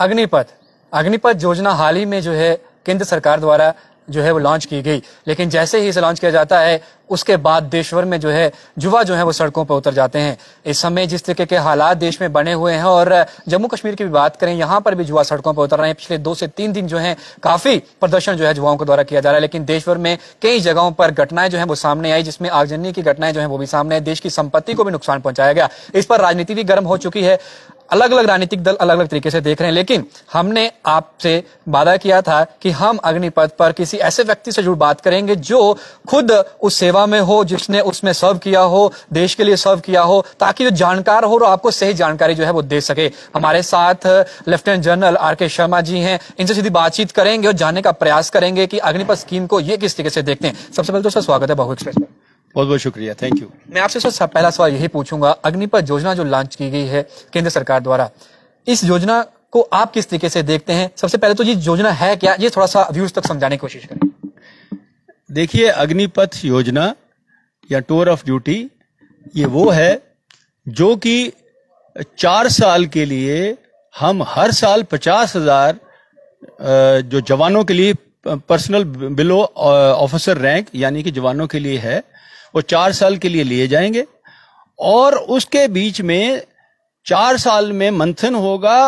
अग्निपथ अग्निपथ योजना हाल ही में जो है केंद्र सरकार द्वारा जो है वो लॉन्च की गई लेकिन जैसे ही इसे लॉन्च किया जाता है उसके बाद देश भर में जो है युवा जो है वो सड़कों पर उतर जाते हैं इस समय जिस तरीके के हालात देश में बने हुए हैं और जम्मू कश्मीर की भी बात करें यहाँ पर भी युवा सड़कों पर उतर रहे हैं पिछले दो से तीन दिन जो है काफी प्रदर्शन जो है युवाओं के द्वारा किया जा रहा है लेकिन देश भर में कई जगहों पर घटनाएं जो है वो सामने आई जिसमें आगजनी की घटनाएं जो है वो भी सामने आई देश की संपत्ति को भी नुकसान पहुंचाया गया इस पर राजनीति भी गर्म हो चुकी है अलग अलग राजनीतिक दल अलग अलग तरीके से देख रहे हैं लेकिन हमने आपसे वादा किया था कि हम अग्निपथ पर किसी ऐसे व्यक्ति से जुड़ बात करेंगे जो खुद उस सेवा में हो जिसने उसमें सर्व किया हो देश के लिए सर्व किया हो ताकि जो जानकार हो और आपको सही जानकारी जो है वो दे सके हमारे साथ lieutenant general R K Sharma जी हैं इनसे सीधी बातचीत करेंगे और जानने का प्रयास करेंगे कि अग्निपथ स्कीम को ये किस तरीके से देखते हैं सबसे पहले तो सर स्वागत है बहु एक्सप्रेस में बहुत बहुत शुक्रिया थैंक यू मैं आपसे सर पहला सवाल यही पूछूंगा अग्निपथ योजना जो लॉन्च की गई है केंद्र सरकार द्वारा इस योजना को आप किस तरीके से देखते हैं सबसे पहले तो ये योजना है क्या ये थोड़ा सा व्यूज तक समझाने की कोशिश करें देखिए अग्निपथ योजना या टूर ऑफ ड्यूटी ये वो है जो कि चार साल के लिए हम हर साल पचास हजार जो जवानों के लिए पर्सनल बिलो ऑफिसर रैंक यानी कि जवानों के लिए है वो चार साल के लिए लिए जाएंगे और उसके बीच में चार साल में मंथन होगा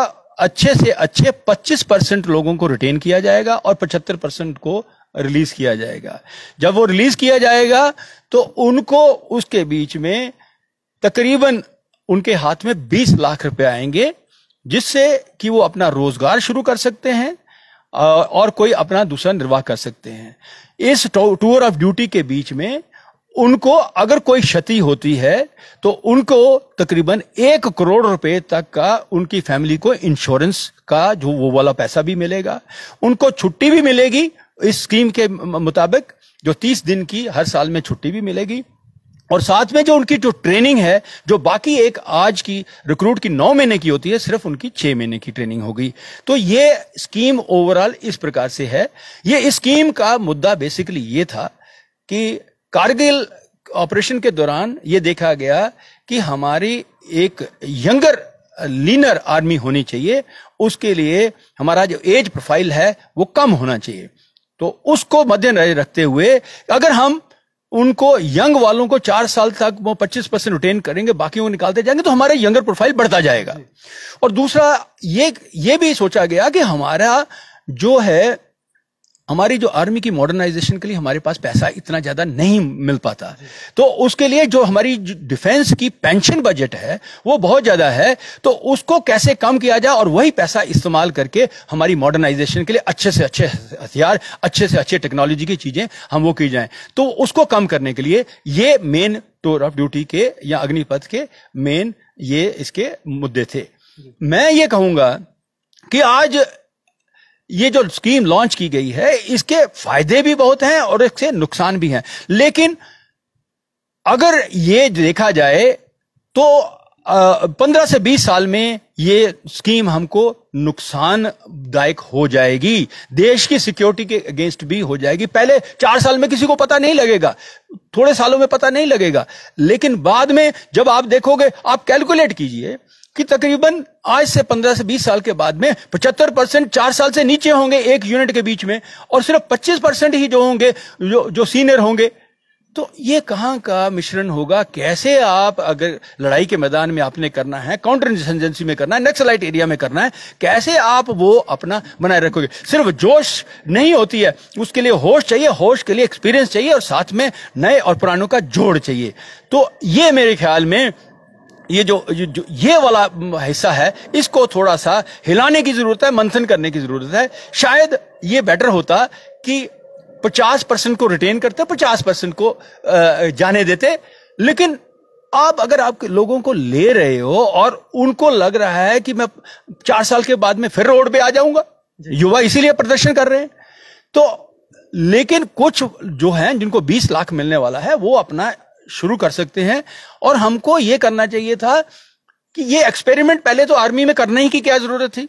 अच्छे से अच्छे 25 परसेंट लोगों को रिटेन किया जाएगा और 75 परसेंट को रिलीज किया जाएगा जब वो रिलीज किया जाएगा तो उनको उसके बीच में तकरीबन उनके हाथ में 20 लाख रुपए आएंगे जिससे कि वो अपना रोजगार शुरू कर सकते हैं और कोई अपना दूसरा निर्वाह कर सकते हैं इस टूर ऑफ ड्यूटी के बीच में उनको अगर कोई क्षति होती है तो उनको तकरीबन एक करोड़ रुपए तक का उनकी फैमिली को इंश्योरेंस का जो वो वाला पैसा भी मिलेगा उनको छुट्टी भी मिलेगी इस स्कीम के मुताबिक जो तीस दिन की हर साल में छुट्टी भी मिलेगी और साथ में जो उनकी जो ट्रेनिंग है जो बाकी एक आज की रिक्रूट की नौ महीने की होती है सिर्फ उनकी छह महीने की ट्रेनिंग होगी तो ये स्कीम ओवरऑल इस प्रकार से है ये स्कीम का मुद्दा बेसिकली ये था कि कारगिल ऑपरेशन के दौरान ये देखा गया कि हमारी एक यंगर लीनर आर्मी होनी चाहिए उसके लिए हमारा जो एज प्रोफाइल है वो कम होना चाहिए तो उसको मद्देनजर रखते हुए अगर हम उनको यंग वालों को चार साल तक वो 25 परसेंट रिटेन करेंगे बाकी को निकालते जाएंगे तो हमारा यंगर प्रोफाइल बढ़ता जाएगा और दूसरा ये ये भी सोचा गया कि हमारा जो है हमारी जो आर्मी की मॉडर्नाइजेशन के लिए हमारे पास पैसा इतना ज्यादा नहीं मिल पाता तो उसके लिए जो हमारी डिफेंस की पेंशन बजट है वो बहुत ज्यादा है तो उसको कैसे कम किया जाए और वही पैसा इस्तेमाल करके हमारी मॉडर्नाइजेशन के लिए अच्छे से अच्छे हथियार अच्छे से अच्छे टेक्नोलॉजी की चीजें हम वो की जाए तो उसको कम करने के लिए ये मेन टोर ऑफ ड्यूटी के या अग्निपथ के मेन ये इसके मुद्दे थे मैं ये कहूंगा कि आज ये जो स्कीम लॉन्च की गई है इसके फायदे भी बहुत हैं और इससे नुकसान भी हैं लेकिन अगर ये देखा जाए तो पंद्रह से बीस साल में ये स्कीम हमको नुकसानदायक हो जाएगी देश की सिक्योरिटी के अगेंस्ट भी हो जाएगी पहले चार साल में किसी को पता नहीं लगेगा थोड़े सालों में पता नहीं लगेगा लेकिन बाद में जब आप देखोगे आप कैलकुलेट कीजिए कि तकरीबन आज से 15 से 20 साल के बाद में 75 परसेंट चार साल से नीचे होंगे एक यूनिट के बीच में और सिर्फ 25 परसेंट ही जो होंगे जो जो सीनियर होंगे तो ये कहाँ का मिश्रण होगा कैसे आप अगर लड़ाई के मैदान में आपने करना है काउंटर इंसर्जेंसी में करना है नक्सलाइट एरिया में करना है कैसे आप वो अपना बनाए रखोगे सिर्फ जोश नहीं होती है उसके लिए होश चाहिए होश के लिए एक्सपीरियंस चाहिए और साथ में नए और पुरानों का जोड़ चाहिए तो ये मेरे ख्याल में ये जो, जो ये वाला हिस्सा है इसको थोड़ा सा हिलाने की जरूरत है मंथन करने की जरूरत है शायद ये बेटर होता कि 50 परसेंट को रिटेन करते 50 परसेंट को जाने देते लेकिन आप अगर आप लोगों को ले रहे हो और उनको लग रहा है कि मैं चार साल के बाद में फिर रोड पे आ जाऊंगा युवा इसीलिए प्रदर्शन कर रहे हैं तो लेकिन कुछ जो हैं जिनको 20 लाख मिलने वाला है वो अपना शुरू कर सकते हैं और हमको ये करना चाहिए था कि ये एक्सपेरिमेंट पहले तो आर्मी में करने ही की क्या जरूरत थी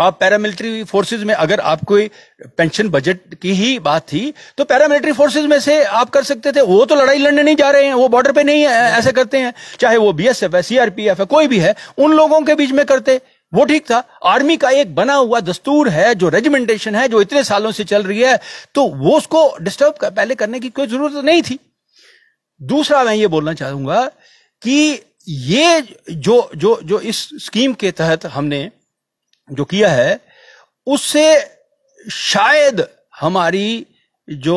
आप पैरामिलिट्री फोर्सेज में अगर आप कोई पेंशन बजट की ही बात थी तो पैरामिलिट्री फोर्सेज में से आप कर सकते थे वो तो लड़ाई लड़ने नहीं जा रहे हैं वो बॉर्डर पे नहीं है ऐसे करते हैं चाहे वो बीएसएफ है सीआरपीएफ है कोई भी है उन लोगों के बीच में करते वो ठीक था आर्मी का एक बना हुआ दस्तूर है जो रेजिमेंटेशन है जो इतने सालों से चल रही है तो वो उसको डिस्टर्ब पहले करने की कोई जरूरत नहीं थी दूसरा मैं ये बोलना चाहूंगा कि ये जो जो जो इस स्कीम के तहत हमने जो किया है उससे शायद हमारी जो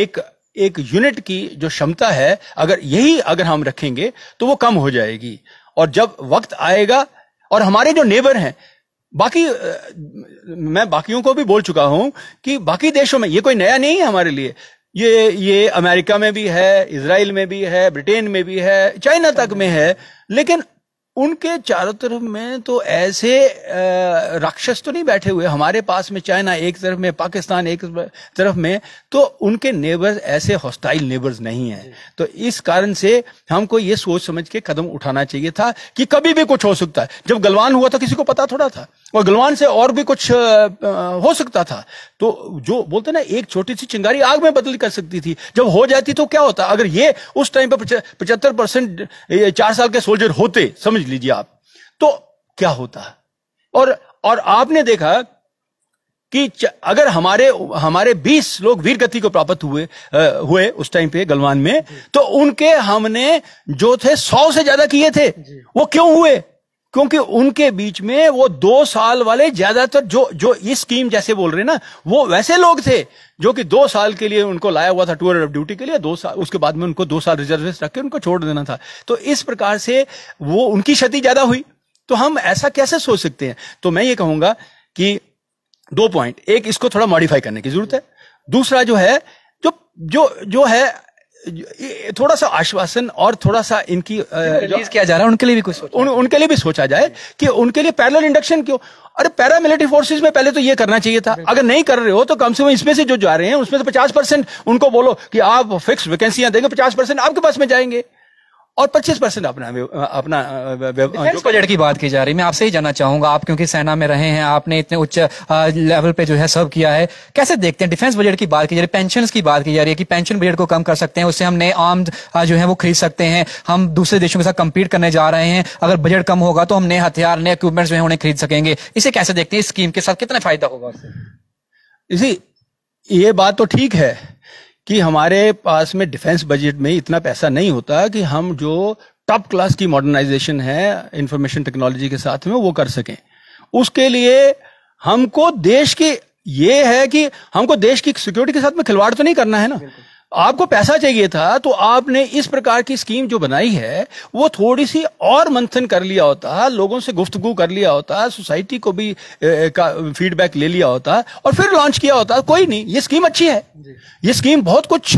एक एक यूनिट की जो क्षमता है अगर यही अगर हम रखेंगे तो वो कम हो जाएगी और जब वक्त आएगा और हमारे जो नेबर हैं बाकी मैं बाकियों को भी बोल चुका हूं कि बाकी देशों में ये कोई नया नहीं है हमारे लिए ये ये अमेरिका में भी है इसराइल में भी है ब्रिटेन में भी है चाइना तक में है लेकिन उनके चारों तरफ में तो ऐसे राक्षस तो नहीं बैठे हुए हमारे पास में चाइना एक तरफ में पाकिस्तान एक तरफ में तो उनके नेबर्स ऐसे हॉस्टाइल नेबर्स नहीं हैं तो इस कारण से हमको ये सोच समझ के कदम उठाना चाहिए था कि कभी भी कुछ हो सकता है जब गलवान हुआ था किसी को पता थोड़ा था और गलवान से और भी कुछ हो सकता था तो जो बोलते ना एक छोटी सी चिंगारी आग में बदल कर सकती थी जब हो जाती तो क्या होता अगर ये उस टाइम पर पचहत्तर परसेंट चार साल के सोल्जर होते समझ लीजिए आप तो क्या होता और और आपने देखा कि अगर हमारे हमारे 20 लोग वीर गति को प्राप्त हुए आ, हुए उस टाइम पे गलवान में तो उनके हमने जो थे सौ से ज्यादा किए थे वो क्यों हुए क्योंकि उनके बीच में वो दो साल वाले ज्यादातर जो जो इस स्कीम जैसे बोल रहे ना वो वैसे लोग थे जो कि दो साल के लिए उनको लाया हुआ था टूर ऑफ ड्यूटी के लिए दो साल उसके बाद में उनको दो साल रिजर्वेशन रख के उनको छोड़ देना था तो इस प्रकार से वो उनकी क्षति ज्यादा हुई तो हम ऐसा कैसे सोच सकते हैं तो मैं ये कहूंगा कि दो पॉइंट एक इसको थोड़ा मॉडिफाई करने की जरूरत है दूसरा जो है जो जो जो है थोड़ा सा आश्वासन और थोड़ा सा इनकी रिलीज किया जा रहा है उनके लिए भी कुछ उन, उनके लिए भी सोचा जाए कि उनके लिए पैरल इंडक्शन क्यों अरे पैरामिलिट्री फोर्सेज में पहले तो ये करना चाहिए था अगर नहीं कर रहे हो तो कम से कम इसमें से जो जा रहे हैं उसमें से तो पचास परसेंट उनको बोलो कि आप फिक्स वैकेंसियां देंगे पचास परसेंट आपके पास में जाएंगे और 25 परसेंट अपना अपना डिफेंस बजट की बात की जा रही है मैं आपसे ही जानना चाहूंगा आप क्योंकि सेना में रहे हैं आपने इतने उच्च लेवल पे जो है सर्व किया है कैसे देखते हैं डिफेंस बजट की बात की जा रही है पेंशन की बात की जा रही है कि पेंशन बजट को कम कर सकते हैं उससे हम नए आर्म्ड जो है वो खरीद सकते हैं हम दूसरे देशों के साथ कम्पीट करने जा रहे हैं अगर बजट कम होगा तो हम नए हथियार नए इक्विपमेंट्स जो है उन्हें खरीद सकेंगे इसे कैसे देखते हैं इस स्कीम के साथ कितना फायदा होगा इसी ये बात तो ठीक है कि हमारे पास में डिफेंस बजट में इतना पैसा नहीं होता कि हम जो टॉप क्लास की मॉडर्नाइजेशन है इंफॉर्मेशन टेक्नोलॉजी के साथ में वो कर सकें उसके लिए हमको देश की ये है कि हमको देश की सिक्योरिटी के साथ में खिलवाड़ तो नहीं करना है ना आपको पैसा चाहिए था तो आपने इस प्रकार की स्कीम जो बनाई है वो थोड़ी सी और मंथन कर लिया होता लोगों से गुफ्तगु कर लिया होता सोसाइटी को भी फीडबैक ले लिया होता और फिर लॉन्च किया होता कोई नहीं ये स्कीम अच्छी है ये स्कीम बहुत कुछ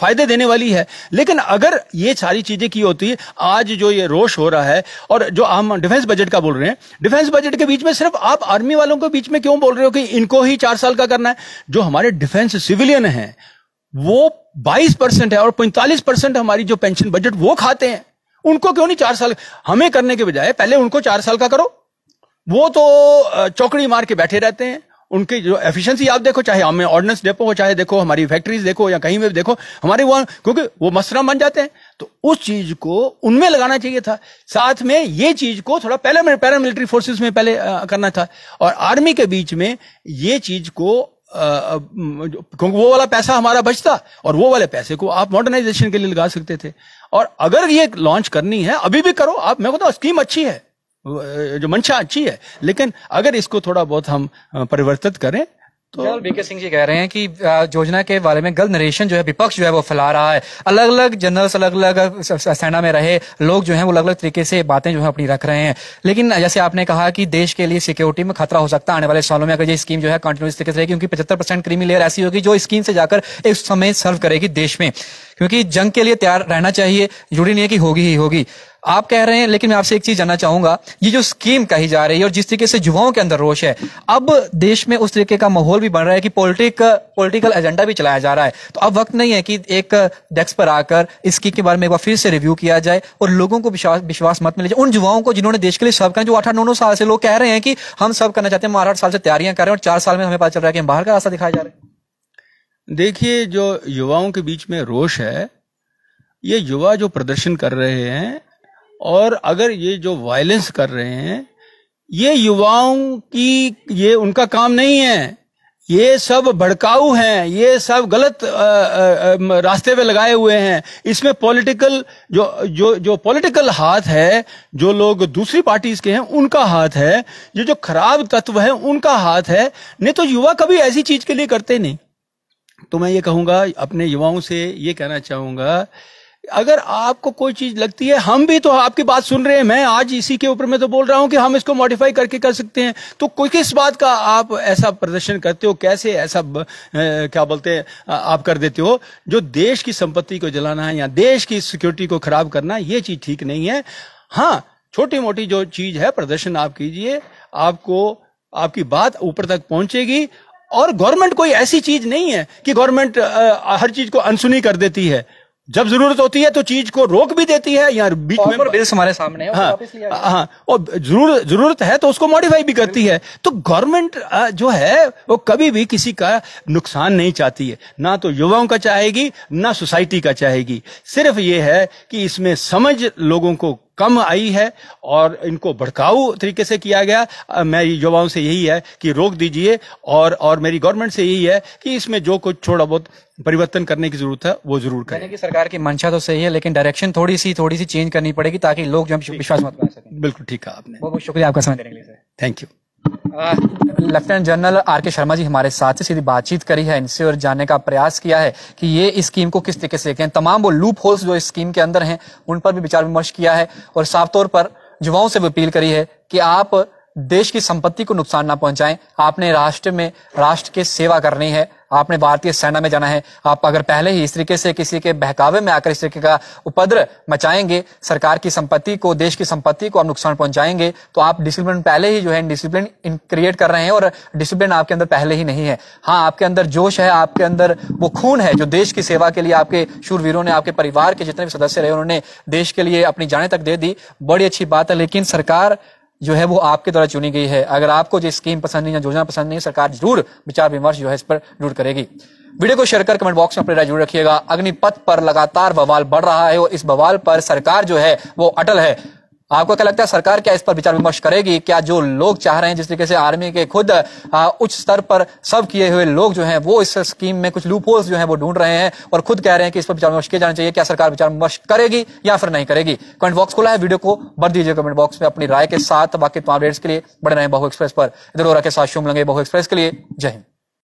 फायदे देने वाली है लेकिन अगर ये सारी चीजें की होती आज जो ये रोष हो रहा है और जो हम डिफेंस बजट का बोल रहे हैं डिफेंस बजट के बीच में सिर्फ आप आर्मी वालों के बीच में क्यों बोल रहे हो कि इनको ही चार साल का करना है जो हमारे डिफेंस सिविलियन हैं वो 22 परसेंट है और 45 परसेंट हमारी जो पेंशन बजट वो खाते हैं उनको क्यों नहीं चार साल हमें करने के बजाय पहले उनको चार साल का करो वो तो चौकड़ी मार के बैठे रहते हैं उनकी जो एफिशिएंसी आप देखो चाहे हमें ऑर्डिनेंस डेपो हो चाहे देखो हमारी फैक्ट्रीज देखो या कहीं में देखो हमारे वहां क्योंकि वो मसरम बन जाते हैं तो उस चीज को उनमें लगाना चाहिए था साथ में ये चीज को थोड़ा पहले पैरामिलिट्री फोर्सेस में पहले आ, करना था और आर्मी के बीच में ये चीज को क्योंकि वो वाला पैसा हमारा बचता और वो वाले पैसे को आप मॉडर्नाइजेशन के लिए लगा सकते थे और अगर ये लॉन्च करनी है अभी भी करो आप मेरे को तो स्कीम अच्छी है जो मंशा अच्छी है लेकिन अगर इसको थोड़ा बहुत हम परिवर्तित करें तो बीके सिंह जी कह रहे हैं कि योजना के बारे में गलत नरेशन जो है विपक्ष जो है वो फैला रहा है अलग अलग जनरल्स अलग अलग सेना में रहे लोग जो है वो अलग अलग तरीके से बातें जो है अपनी रख रहे हैं लेकिन जैसे आपने कहा कि देश के लिए सिक्योरिटी में खतरा हो सकता है आने वाले सालों में अगर ये स्कीम जो है कंटिन्यूस तरीके से रहेगी क्योंकि पचहत्तर परसेंट क्रीमी लेयर ऐसी होगी जो स्कीम से जाकर एक समय सर्व करेगी देश में क्योंकि जंग के लिए तैयार रहना चाहिए जुड़ी नहीं है कि होगी ही होगी आप कह रहे हैं लेकिन मैं आपसे एक चीज जानना चाहूंगा ये जो स्कीम कही जा रही है और जिस तरीके से युवाओं के अंदर रोष है अब देश में उस तरीके का माहौल भी बन रहा है कि पॉलिटिक पॉलिटिकल एजेंडा भी चलाया जा रहा है तो अब वक्त नहीं है कि एक डेस्क पर आकर इसकी के बारे में एक बार फिर से रिव्यू किया जाए और लोगों को विश्वास विश्वास मत मिले उन युवाओं को जिन्होंने देश के लिए सर्व करें जो आठ आठ नौ नौ साल से लोग कह रहे हैं कि हम सब करना चाहते हैं हम आठ आठ साल से तैयारियां कर रहे हैं और चार साल में हमें पता चल रहा है कि हम बाहर का रास्ता दिखाया जा रहा है देखिए जो युवाओं के बीच में रोष है ये युवा जो प्रदर्शन कर रहे हैं और अगर ये जो वायलेंस कर रहे हैं ये युवाओं की ये उनका काम नहीं है ये सब भड़काऊ हैं ये सब गलत आ, आ, आ, रास्ते पे लगाए हुए हैं इसमें पॉलिटिकल जो जो जो पॉलिटिकल हाथ है जो लोग दूसरी पार्टीज के हैं उनका हाथ है ये जो खराब तत्व है उनका हाथ है नहीं तो युवा कभी ऐसी चीज के लिए करते नहीं तो मैं ये कहूंगा अपने युवाओं से ये कहना चाहूंगा अगर आपको कोई चीज लगती है हम भी तो आपकी बात सुन रहे हैं मैं आज इसी के ऊपर मैं तो बोल रहा हूं कि हम इसको मॉडिफाई करके कर सकते हैं तो कोई किस बात का आप ऐसा प्रदर्शन करते हो कैसे ऐसा ब, ए, क्या बोलते हैं आप कर देते हो जो देश की संपत्ति को जलाना है या देश की सिक्योरिटी को खराब करना ये चीज ठीक नहीं है हाँ छोटी मोटी जो चीज है प्रदर्शन आप कीजिए आपको आपकी बात ऊपर तक पहुंचेगी और गवर्नमेंट कोई ऐसी चीज नहीं है कि गवर्नमेंट हर चीज को अनसुनी कर देती है जब जरूरत होती है तो चीज को रोक भी देती है या बीच में हमारे सामने है हाँ हाँ और जरूर जरूरत है तो उसको मॉडिफाई भी करती है तो गवर्नमेंट जो है वो कभी भी किसी का नुकसान नहीं चाहती है ना तो युवाओं का चाहेगी ना सोसाइटी का चाहेगी सिर्फ ये है कि इसमें समझ लोगों को कम आई है और इनको भड़काऊ तरीके से किया गया मैं युवाओं से यही है कि रोक दीजिए और और मेरी गवर्नमेंट से यही है कि इसमें जो कुछ थोड़ा बहुत परिवर्तन करने की जरूरत है वो जरूर करें कि सरकार की मंशा तो सही है लेकिन डायरेक्शन थोड़ी सी थोड़ी सी चेंज करनी पड़ेगी ताकि लोग जो विश्वास मत कर सकें बिल्कुल ठीक है आपने बहुत बहुत शुक्रिया आपका समय देने के लिए thank you lieutenant general R K Sharma जी हमारे साथ से सीधी बातचीत करी है इनसे और जानने का प्रयास किया है कि ये स्कीम को किस तरीके से देखें तमाम वो लूप होल्स जो इस स्कीम के अंदर हैं उन पर भी विचार विमर्श किया है और साफ तौर पर युवाओं से भी अपील करी है कि आप देश की संपत्ति को नुकसान ना पहुंचाएं आपने राष्ट्र में राष्ट्र के सेवा करनी है आपने भारतीय सेना में जाना है आप अगर पहले ही इस तरीके से किसी के बहकावे में आकर इस तरीके का उपद्र मचाएंगे सरकार की संपत्ति को देश की संपत्ति को आप नुकसान पहुंचाएंगे तो आप डिसिप्लिन पहले ही जो है डिसिप्लिन क्रिएट कर रहे हैं और डिसिप्लिन आपके अंदर पहले ही नहीं है हाँ आपके अंदर जोश है आपके अंदर वो खून है जो देश की सेवा के लिए आपके शूरवीरों ने आपके परिवार के जितने भी सदस्य रहे उन्होंने देश के लिए अपनी जाने तक दे दी बड़ी अच्छी बात है लेकिन सरकार जो है वो आपके द्वारा चुनी गई है अगर आपको जो स्कीम पसंद नहीं या योजना पसंद नहीं सरकार जरूर विचार विमर्श जो है इस पर जरूर करेगी वीडियो को शेयर कर कमेंट बॉक्स में अपने राय जरूर रखिएगा अग्निपथ पर लगातार बवाल बढ़ रहा है और इस बवाल पर सरकार जो है वो अटल है आपको क्या लगता है सरकार क्या इस पर विचार विमर्श करेगी क्या जो लोग चाह रहे हैं जिस तरीके से आर्मी के खुद उच्च स्तर पर सब किए हुए लोग जो हैं वो इस स्कीम में कुछ लूप जो हैं वो ढूंढ रहे हैं और खुद कह रहे हैं कि इस पर विचार विमर्श किया जाना चाहिए क्या सरकार विचार विमर्श करेगी या फिर नहीं करेगी कमेंट बॉक्स खुला है वीडियो को भर दीजिए कमेंट बॉक्स में अपनी राय के साथ बाकी तमाम अपडेट्स के लिए बड़े रहे बहु एक्सप्रेस पर इधर के साथ शुभ लगे बहु एक्सप्रेस के लिए जय हिंद